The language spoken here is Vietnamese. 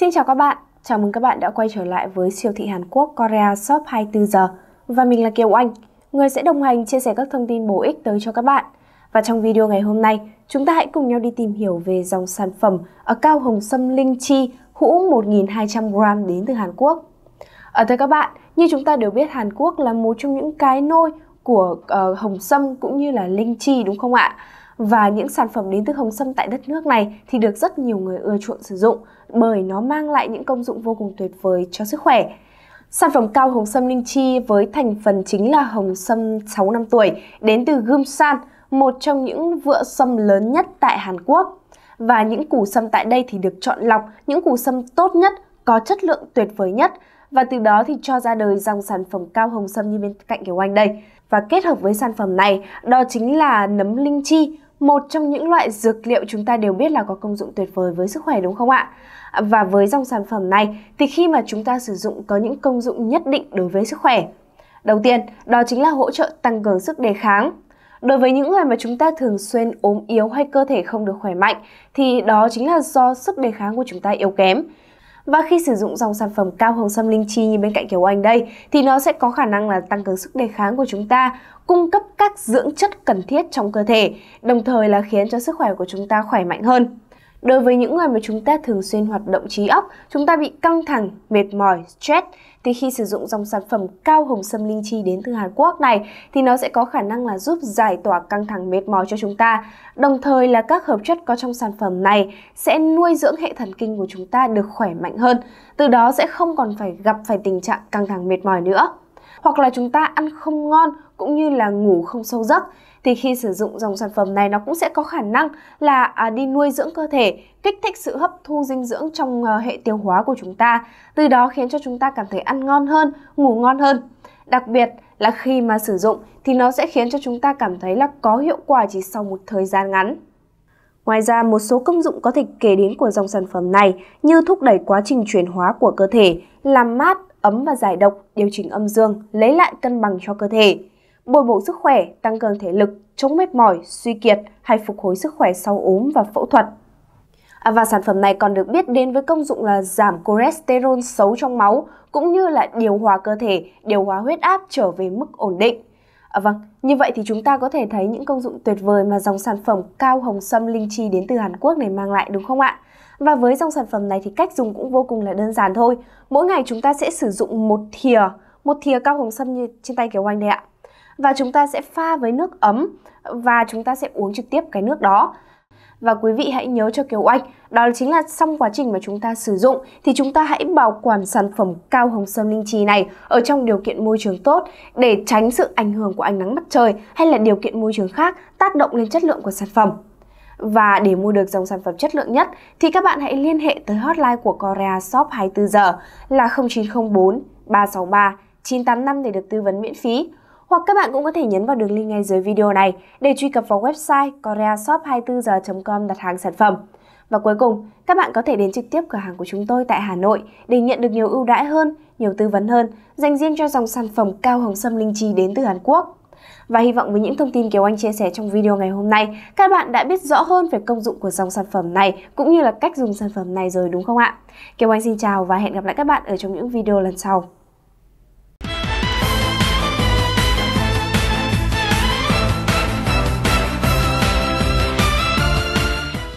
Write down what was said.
Xin chào các bạn, chào mừng các bạn đã quay trở lại với siêu thị Hàn Quốc Korea Shop 24 giờ và mình là Kiều Anh, người sẽ đồng hành chia sẻ các thông tin bổ ích tới cho các bạn. Và trong video ngày hôm nay, chúng ta hãy cùng nhau đi tìm hiểu về dòng sản phẩm ở cao hồng sâm linh chi hũ 1.200g đến từ Hàn Quốc. Ở ờ, thưa các bạn, như chúng ta đều biết Hàn Quốc là một trong những cái nôi của uh, hồng sâm cũng như là linh chi đúng không ạ? và những sản phẩm đến từ hồng sâm tại đất nước này thì được rất nhiều người ưa chuộng sử dụng bởi nó mang lại những công dụng vô cùng tuyệt vời cho sức khỏe. Sản phẩm cao hồng sâm linh chi với thành phần chính là hồng sâm 6 năm tuổi đến từ Gumsan, một trong những vựa sâm lớn nhất tại Hàn Quốc. Và những củ sâm tại đây thì được chọn lọc những củ sâm tốt nhất, có chất lượng tuyệt vời nhất và từ đó thì cho ra đời dòng sản phẩm cao hồng sâm như bên cạnh của anh đây. Và kết hợp với sản phẩm này đó chính là nấm linh chi, một trong những loại dược liệu chúng ta đều biết là có công dụng tuyệt vời với sức khỏe đúng không ạ? Và với dòng sản phẩm này thì khi mà chúng ta sử dụng có những công dụng nhất định đối với sức khỏe. Đầu tiên, đó chính là hỗ trợ tăng cường sức đề kháng. Đối với những người mà chúng ta thường xuyên ốm yếu hay cơ thể không được khỏe mạnh thì đó chính là do sức đề kháng của chúng ta yếu kém. Và khi sử dụng dòng sản phẩm cao hồng sâm linh chi như bên cạnh kiểu Anh đây, thì nó sẽ có khả năng là tăng cường sức đề kháng của chúng ta, cung cấp các dưỡng chất cần thiết trong cơ thể, đồng thời là khiến cho sức khỏe của chúng ta khỏe mạnh hơn. Đối với những người mà chúng ta thường xuyên hoạt động trí óc, chúng ta bị căng thẳng, mệt mỏi, stress, thì khi sử dụng dòng sản phẩm cao hồng sâm linh chi đến từ Hàn Quốc này thì nó sẽ có khả năng là giúp giải tỏa căng thẳng mệt mỏi cho chúng ta. Đồng thời là các hợp chất có trong sản phẩm này sẽ nuôi dưỡng hệ thần kinh của chúng ta được khỏe mạnh hơn, từ đó sẽ không còn phải gặp phải tình trạng căng thẳng mệt mỏi nữa. Hoặc là chúng ta ăn không ngon cũng như là ngủ không sâu giấc thì khi sử dụng dòng sản phẩm này nó cũng sẽ có khả năng là à, đi nuôi dưỡng cơ thể, kích thích sự hấp thu dinh dưỡng trong à, hệ tiêu hóa của chúng ta, từ đó khiến cho chúng ta cảm thấy ăn ngon hơn, ngủ ngon hơn. Đặc biệt là khi mà sử dụng thì nó sẽ khiến cho chúng ta cảm thấy là có hiệu quả chỉ sau một thời gian ngắn. Ngoài ra, một số công dụng có thể kể đến của dòng sản phẩm này như thúc đẩy quá trình chuyển hóa của cơ thể, làm mát, ấm và giải độc, điều chỉnh âm dương, lấy lại cân bằng cho cơ thể bồi bổ sức khỏe, tăng cường thể lực, chống mệt mỏi, suy kiệt hay phục hồi sức khỏe sau ốm và phẫu thuật. À, và sản phẩm này còn được biết đến với công dụng là giảm cholesterol xấu trong máu cũng như là điều hòa cơ thể, điều hòa huyết áp trở về mức ổn định. À, vâng, như vậy thì chúng ta có thể thấy những công dụng tuyệt vời mà dòng sản phẩm cao hồng sâm linh chi đến từ Hàn Quốc này mang lại đúng không ạ? Và với dòng sản phẩm này thì cách dùng cũng vô cùng là đơn giản thôi. Mỗi ngày chúng ta sẽ sử dụng một thìa, một thìa cao hồng sâm như trên tay kiểu anh đây ạ và chúng ta sẽ pha với nước ấm và chúng ta sẽ uống trực tiếp cái nước đó. Và quý vị hãy nhớ cho Kiều Oanh, đó chính là xong quá trình mà chúng ta sử dụng thì chúng ta hãy bảo quản sản phẩm cao hồng sâm linh chi này ở trong điều kiện môi trường tốt để tránh sự ảnh hưởng của ánh nắng mặt trời hay là điều kiện môi trường khác tác động lên chất lượng của sản phẩm. Và để mua được dòng sản phẩm chất lượng nhất thì các bạn hãy liên hệ tới hotline của Korea Shop 24 giờ là 0904 363 985 để được tư vấn miễn phí hoặc các bạn cũng có thể nhấn vào đường link ngay dưới video này để truy cập vào website koreashop24h.com đặt hàng sản phẩm. Và cuối cùng, các bạn có thể đến trực tiếp cửa hàng của chúng tôi tại Hà Nội để nhận được nhiều ưu đãi hơn, nhiều tư vấn hơn, dành riêng cho dòng sản phẩm cao hồng sâm linh chi đến từ Hàn Quốc. Và hy vọng với những thông tin Kiều Anh chia sẻ trong video ngày hôm nay, các bạn đã biết rõ hơn về công dụng của dòng sản phẩm này cũng như là cách dùng sản phẩm này rồi đúng không ạ? Kiều Anh xin chào và hẹn gặp lại các bạn ở trong những video lần sau.